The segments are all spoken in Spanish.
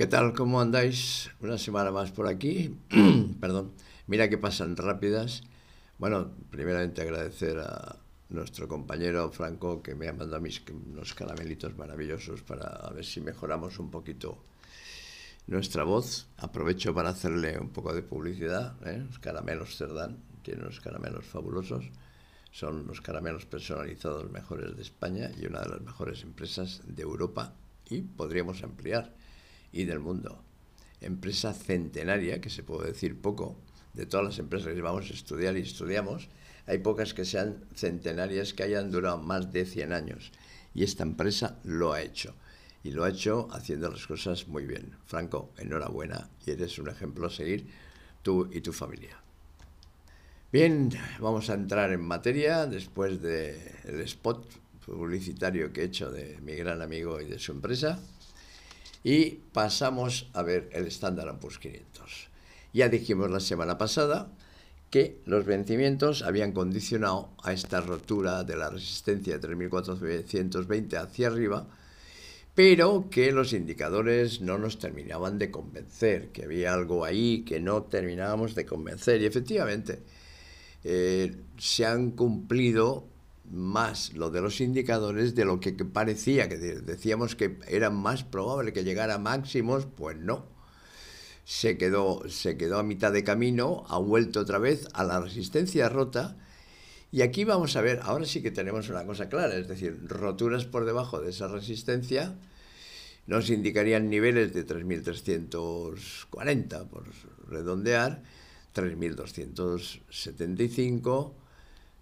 ¿Qué tal? ¿Cómo andáis? Una semana más por aquí. Perdón. Mira que pasan rápidas. Bueno, primeramente agradecer a nuestro compañero Franco que me ha mandado mis, unos caramelitos maravillosos para ver si mejoramos un poquito nuestra voz. Aprovecho para hacerle un poco de publicidad. ¿eh? Los caramelos Cerdán tiene unos caramelos fabulosos. Son los caramelos personalizados mejores de España y una de las mejores empresas de Europa. Y podríamos ampliar y del mundo. Empresa centenaria, que se puede decir poco, de todas las empresas que vamos a estudiar y estudiamos, hay pocas que sean centenarias que hayan durado más de 100 años. Y esta empresa lo ha hecho. Y lo ha hecho haciendo las cosas muy bien. Franco, enhorabuena y eres un ejemplo a seguir tú y tu familia. Bien, vamos a entrar en materia después del de spot publicitario que he hecho de mi gran amigo y de su empresa y pasamos a ver el estándar Poor's 500. Ya dijimos la semana pasada que los vencimientos habían condicionado a esta rotura de la resistencia de 3.420 hacia arriba, pero que los indicadores no nos terminaban de convencer, que había algo ahí que no terminábamos de convencer. Y efectivamente, eh, se han cumplido más lo de los indicadores de lo que parecía, que decíamos que era más probable que llegara a máximos, pues no. Se quedó, se quedó a mitad de camino, ha vuelto otra vez a la resistencia rota. Y aquí vamos a ver, ahora sí que tenemos una cosa clara, es decir, roturas por debajo de esa resistencia nos indicarían niveles de 3.340, por redondear, 3.275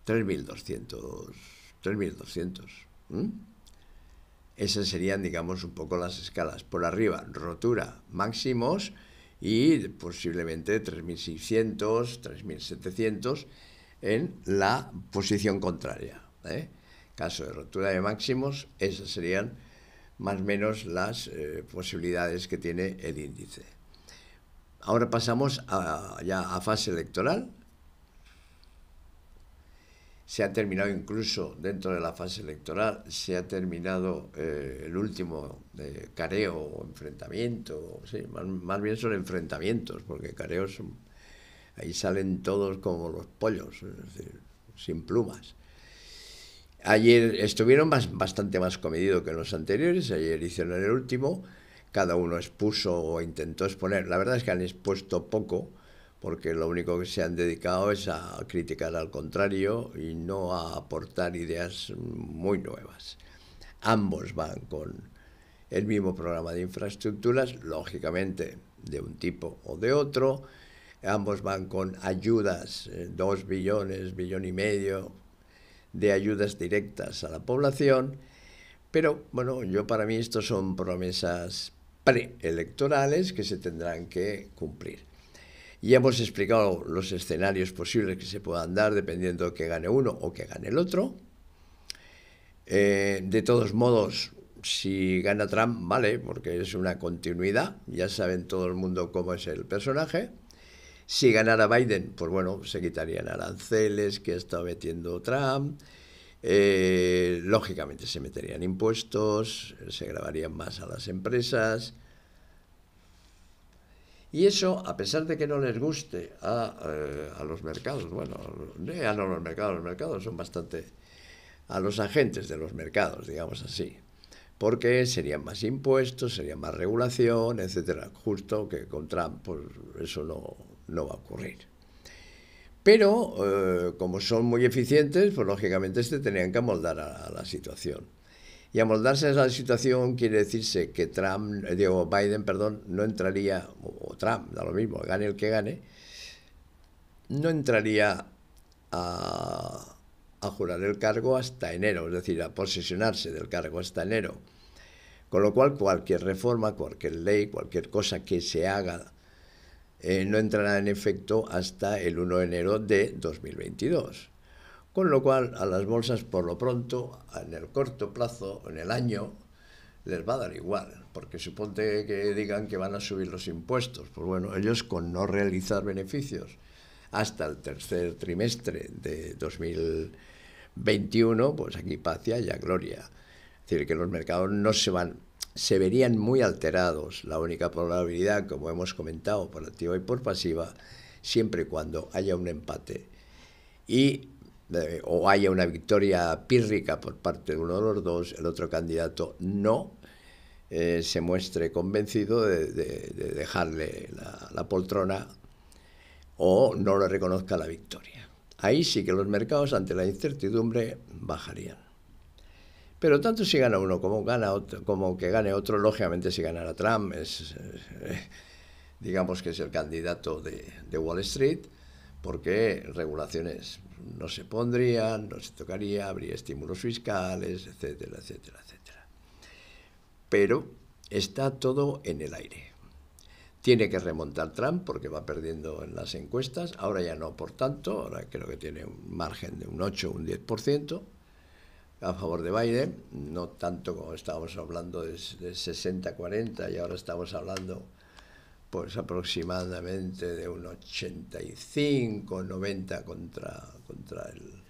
3.200. Esas serían, digamos, un poco las escalas. Por arriba, rotura, máximos y posiblemente 3.600, 3.700 en la posición contraria. En ¿eh? Caso de rotura de máximos, esas serían más o menos las eh, posibilidades que tiene el índice. Ahora pasamos ya a fase electoral se ha terminado incluso dentro de la fase electoral, se ha terminado eh, el último eh, careo o enfrentamiento, más, bien son enfrentamientos, porque careos ahí salen todos como los pollos, sin plumas. Ayer estuvieron bastante más comedidos que los anteriores, ayer hicieron el último, cada uno expuso o intentó exponer, la verdad es que han expuesto poco, porque lo único que se han dedicado es a criticar al contrario y no a aportar ideas muy nuevas. Ambos van con el mismo programa de infraestructuras, lógicamente de un tipo o de otro, ambos van con ayudas, eh, dos billones, billón y medio de ayudas directas a la población, pero bueno, yo para mí estos son promesas preelectorales que se tendrán que cumplir y hemos explicado los escenarios posibles que se puedan dar dependiendo que gane uno o que gane el otro. Eh, de todos modos, si gana Trump, vale, porque es una continuidad, ya saben todo el mundo cómo es el personaje. Si ganara Biden, pues bueno, se quitarían aranceles que está metiendo Trump. Eh, lógicamente se meterían impuestos, se grabarían más a las empresas, y eso, a pesar de que no les guste a, eh, los mercados, bueno, a los mercados, los mercados son bastante, a los agentes de los mercados, digamos así, porque serían más impuestos, sería más regulación, etcétera. Justo que con Trump pues, eso no, va a ocurrir. Pero eh, como son muy eficientes, pues lógicamente este tenían que amoldar a la situación. Y amoldarse a esa situación quiere decirse que Trump, eh, digo, Biden, perdón, no entraría, o Trump, da lo mismo, gane el que gane, no entraría a, jurar el cargo hasta enero, es decir, a posesionarse del cargo hasta enero. Con lo cual, cualquier reforma, cualquier ley, cualquier cosa que se haga, eh, no entrará en efecto hasta el 1 de enero de 2022. Con lo cual, a las bolsas, por lo pronto, en el corto plazo, en el año, les va a dar igual, porque suponte que digan que van a subir los impuestos. Pues bueno, ellos con no realizar beneficios hasta el tercer trimestre de 2021, pues aquí pacia y gloria. Es decir, que los mercados no se van, se verían muy alterados. La única probabilidad, como hemos comentado, por activa y por pasiva, siempre y cuando haya un empate. Y o haya una victoria pírrica por parte de uno de los dos, el otro candidato no eh, se muestre convencido de, dejarle la, poltrona o no le reconozca la victoria. Ahí sí que los mercados ante la incertidumbre bajarían. Pero tanto si gana uno como, gana como que gane otro, lógicamente si gana Trump, es, eh, digamos que es el candidato de Wall Street, porque regulaciones no se pondrían, no se tocaría, habría estímulos fiscales, etcétera, etcétera, etcétera. Pero está todo en el aire. Tiene que remontar Trump porque va perdiendo en las encuestas, ahora ya no por tanto, ahora creo que tiene un margen de un 8 o un 10% a favor de Biden, no tanto como estábamos hablando de, 60-40 y ahora estamos hablando pues aproximadamente de un 85, 90 contra, contra el...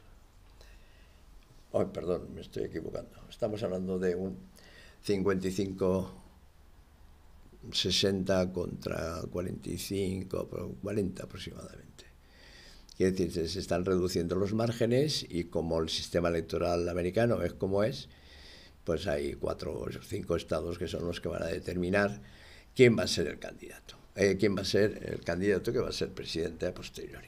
Ay, perdón, me estoy equivocando. Estamos hablando de un 55, 60 contra 45, 40 aproximadamente. Quiere decir, se están reduciendo los márgenes y como el sistema electoral americano es como es, pues hay cuatro o cinco estados que son los que van a determinar quién va a ser el candidato, eh, quién va a ser el candidato que va a ser presidente a posteriori.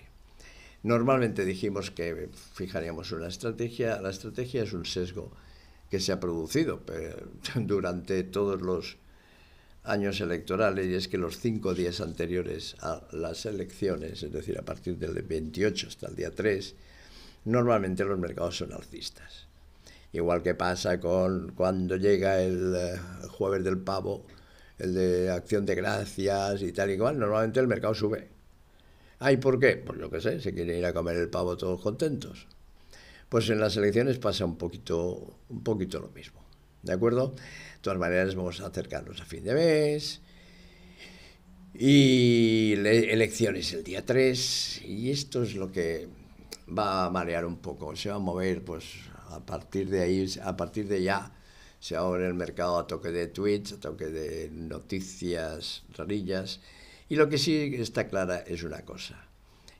Normalmente dijimos que fijaríamos una estrategia, la estrategia es un sesgo que se ha producido durante todos los años electorales y es que los cinco días anteriores a las elecciones, es decir, a partir del 28 hasta el día 3, normalmente los mercados son alcistas. Igual que pasa con cuando llega el eh, jueves del pavo, el de acción de gracias y tal y cual, normalmente el mercado sube. ¿Ay, por qué? Pues yo que sé, se quiere ir a comer el pavo todos contentos. Pues en las elecciones pasa un poquito, un poquito lo mismo. ¿De acuerdo? De todas maneras, vamos a acercarnos a fin de mes. Y elecciones el día 3. Y esto es lo que va a marear un poco. Se va a mover, pues, a partir de ahí, a partir de ya se abre el mercado a toque de tweets, a toque de noticias rarillas. Y lo que sí está clara es una cosa,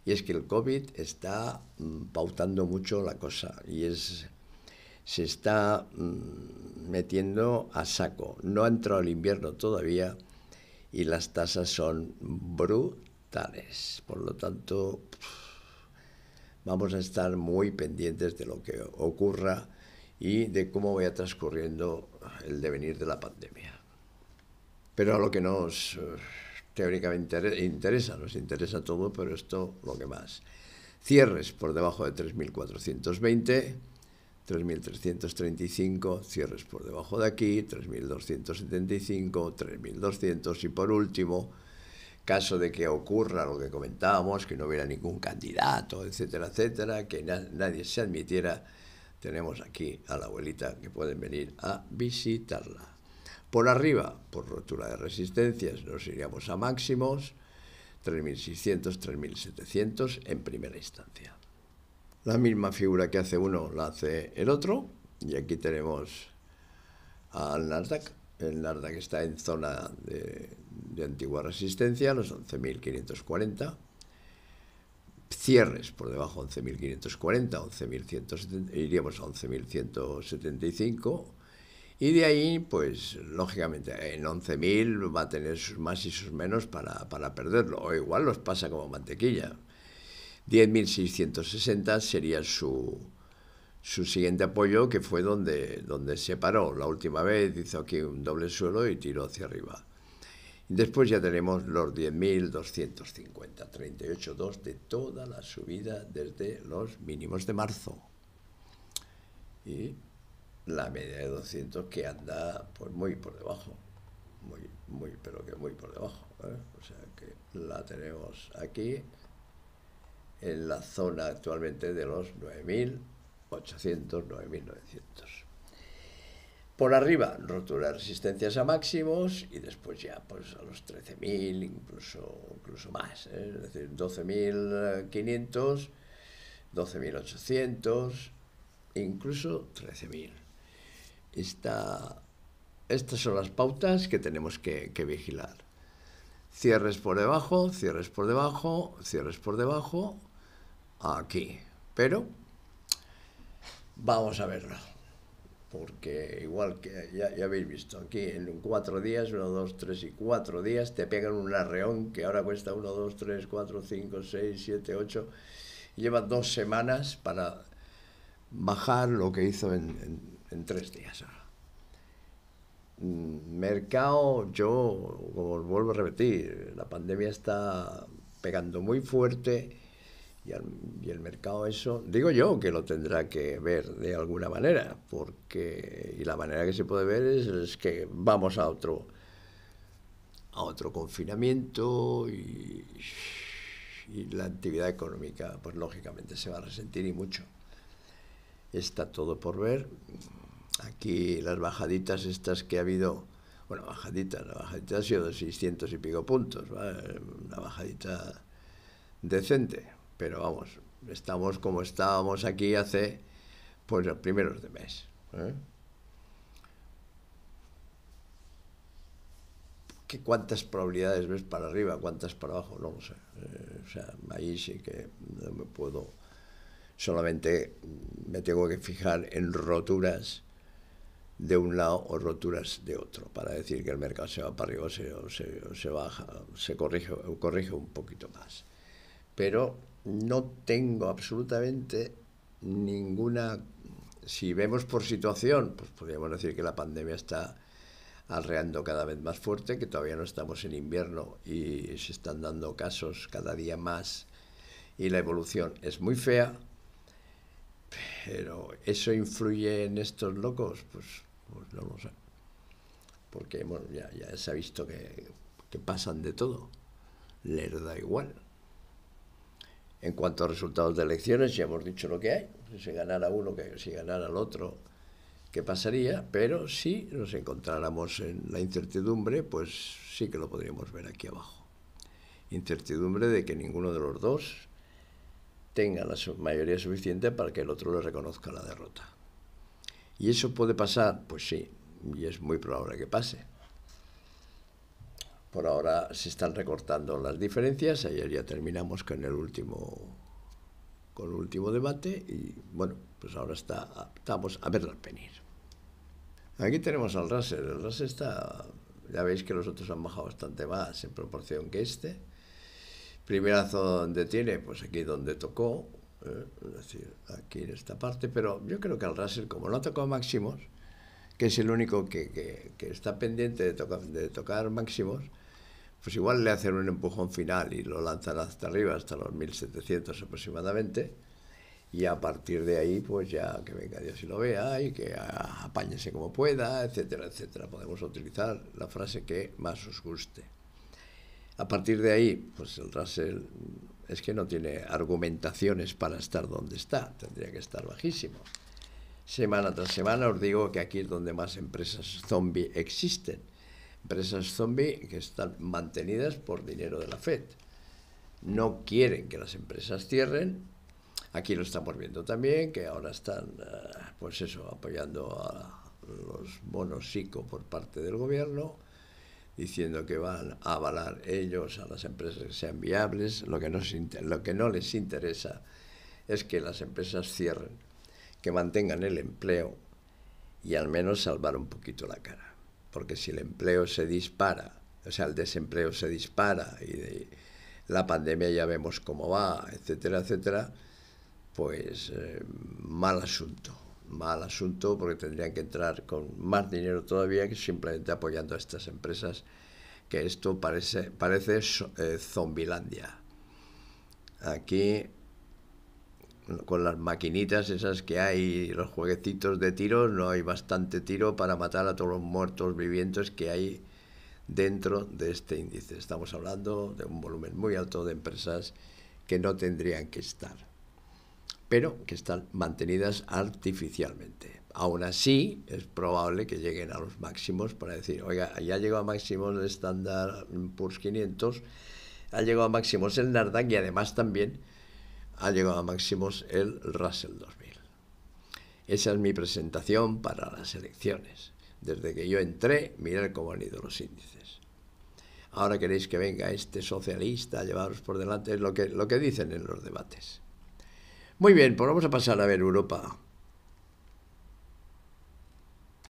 y es que el COVID está mm, pautando mucho la cosa y es se está mm, metiendo a saco. No ha entrado el invierno todavía y las tasas son brutales. Por lo tanto, vamos a estar muy pendientes de lo que ocurra y de cómo vaya transcurriendo el devenir de la pandemia. Pero a lo que nos eh, teóricamente interesa, nos interesa todo, pero esto lo que más. Cierres por debajo de 3.420, 3.335, cierres por debajo de aquí, 3.275, 3.200 y por último, caso de que ocurra lo que comentábamos, que no hubiera ningún candidato, etcétera, etcétera, que nadie se admitiera tenemos aquí a la abuelita que pueden venir a visitarla. Por arriba, por rotura de resistencias, nos iríamos a máximos 3.600, 3.700 en primera instancia. La misma figura que hace uno la hace el otro. Y aquí tenemos al Nasdaq. El Nasdaq está en zona de, de antigua resistencia, los 11.540 cierres por debajo 11.540, iríamos a 11.175 y de ahí, pues lógicamente, en 11.000 va a tener sus más y sus menos para, perderlo, o igual los pasa como mantequilla. 10.660 sería su, su siguiente apoyo, que fue donde, donde se paró la última vez, hizo aquí un doble suelo y tiró hacia arriba después ya tenemos los 10.250, 38,2 de toda la subida desde los mínimos de marzo. Y la media de 200 que anda muy por debajo, muy, muy, pero que muy por debajo. ¿eh? O sea que la tenemos aquí en la zona actualmente de los 9.800, 9.900. Por arriba, rotura de resistencias a máximos y después ya pues a los 13.000, incluso, incluso más, ¿eh? es decir, 12.500, 12.800, incluso 13.000. estas son las pautas que tenemos que, que vigilar. Cierres por debajo, cierres por debajo, cierres por debajo, aquí. Pero vamos a verlo porque igual que ya, habéis visto aquí, en cuatro días, uno, dos, tres y cuatro días, te pegan un arreón que ahora cuesta uno, dos, tres, cuatro, cinco, seis, siete, ocho, lleva dos semanas para bajar lo que hizo en, tres días. Mm, mercado, yo, como vuelvo a repetir, la pandemia está pegando muy fuerte y, el mercado eso, digo yo que lo tendrá que ver de alguna manera, porque y la manera que se puede ver es, que vamos a otro a otro confinamiento y, la actividad económica, pues lógicamente se va a resentir y mucho. Está todo por ver. Aquí las bajaditas estas que ha habido, bueno, bajaditas, la bajadita ha sido de 600 y pico puntos, una bajadita decente, pero vamos, estamos como estábamos aquí hace pues los primeros de mes. ¿eh? ¿Qué, ¿Cuántas probabilidades ves para arriba? ¿Cuántas para abajo? No lo sé. Eh, o sea, ahí sí que no me puedo. Solamente me tengo que fijar en roturas de un lado o roturas de otro para decir que el mercado se va para arriba o se, o se, se baja, se corrige, o corrige un poquito más. Pero no tengo absolutamente ninguna... Si vemos por situación, pues podríamos decir que la pandemia está arreando cada vez más fuerte, que todavía no estamos en invierno y se están dando casos cada día más y la evolución es muy fea, pero ¿eso influye en estos locos? Pues, pues no lo sé. Porque ya, se ha visto que, que pasan de todo. Les da igual. En cuanto a resultados de elecciones, ya hemos dicho lo que hay. Si ganara uno, que si ganara el otro, qué pasaría. Pero si nos encontráramos en la incertidumbre, pues sí que lo podríamos ver aquí abajo. Incertidumbre de que ninguno de los dos tenga la mayoría suficiente para que el otro le reconozca la derrota. ¿Y eso puede pasar? Pues sí, y es muy probable que pase. Por ahora se están recortando las diferencias. Ayer ya terminamos con el último, con último debate y bueno, pues ahora está, estamos a ver al venir. Aquí tenemos al Raser. El Raser está, ya veis que los otros han bajado bastante más en proporción que este. Primera zona donde tiene, pues aquí donde tocó, ¿eh? es decir, aquí en esta parte, pero yo creo que al Raser, como no ha tocado máximos, que es el único que, que está pendiente de, tocar, de tocar máximos, pues igual le hacen un empujón final y lo lanzan hasta arriba, hasta los 1700 aproximadamente, y a partir de ahí, pues ya que venga Dios y lo vea, y que apáñese como pueda, etcétera, etcétera. Podemos utilizar la frase que más os guste. A partir de ahí, pues el Russell es que no tiene argumentaciones para estar donde está, tendría que estar bajísimo. Semana tras semana os digo que aquí es donde más empresas zombie existen empresas zombie que están mantenidas por dinero de la FED. No quieren que las empresas cierren. Aquí lo estamos viendo también, que ahora están, eh, pues eso, apoyando a los bonos psico por parte del gobierno, diciendo que van a avalar ellos a las empresas que sean viables. Lo que no, lo que no les interesa es que las empresas cierren, que mantengan el empleo y al menos salvar un poquito la cara porque si el empleo se dispara, o sea, el desempleo se dispara y la pandemia ya vemos cómo va, etcétera, etcétera, pues eh, mal asunto, mal asunto porque tendrían que entrar con más dinero todavía que simplemente apoyando a estas empresas, que esto parece, parece eh, Zombilandia. Aquí con las maquinitas esas que hay, los jueguecitos de tiros, no hay bastante tiro para matar a todos los muertos vivientes que hay dentro de este índice. Estamos hablando de un volumen muy alto de empresas que no tendrían que estar, pero que están mantenidas artificialmente. Aún así, es probable que lleguen a los máximos para decir, oiga, ya llegó a máximos el estándar PURS 500, ha llegado a máximos el Nardang, y además también ha llegado a máximos el Russell 2000. Esa es mi presentación para las elecciones. Desde que yo entré, mirad cómo han ido los índices. Ahora queréis que venga este socialista a llevaros por delante, es lo que, lo que dicen en los debates. Muy bien, pues vamos a pasar a ver Europa.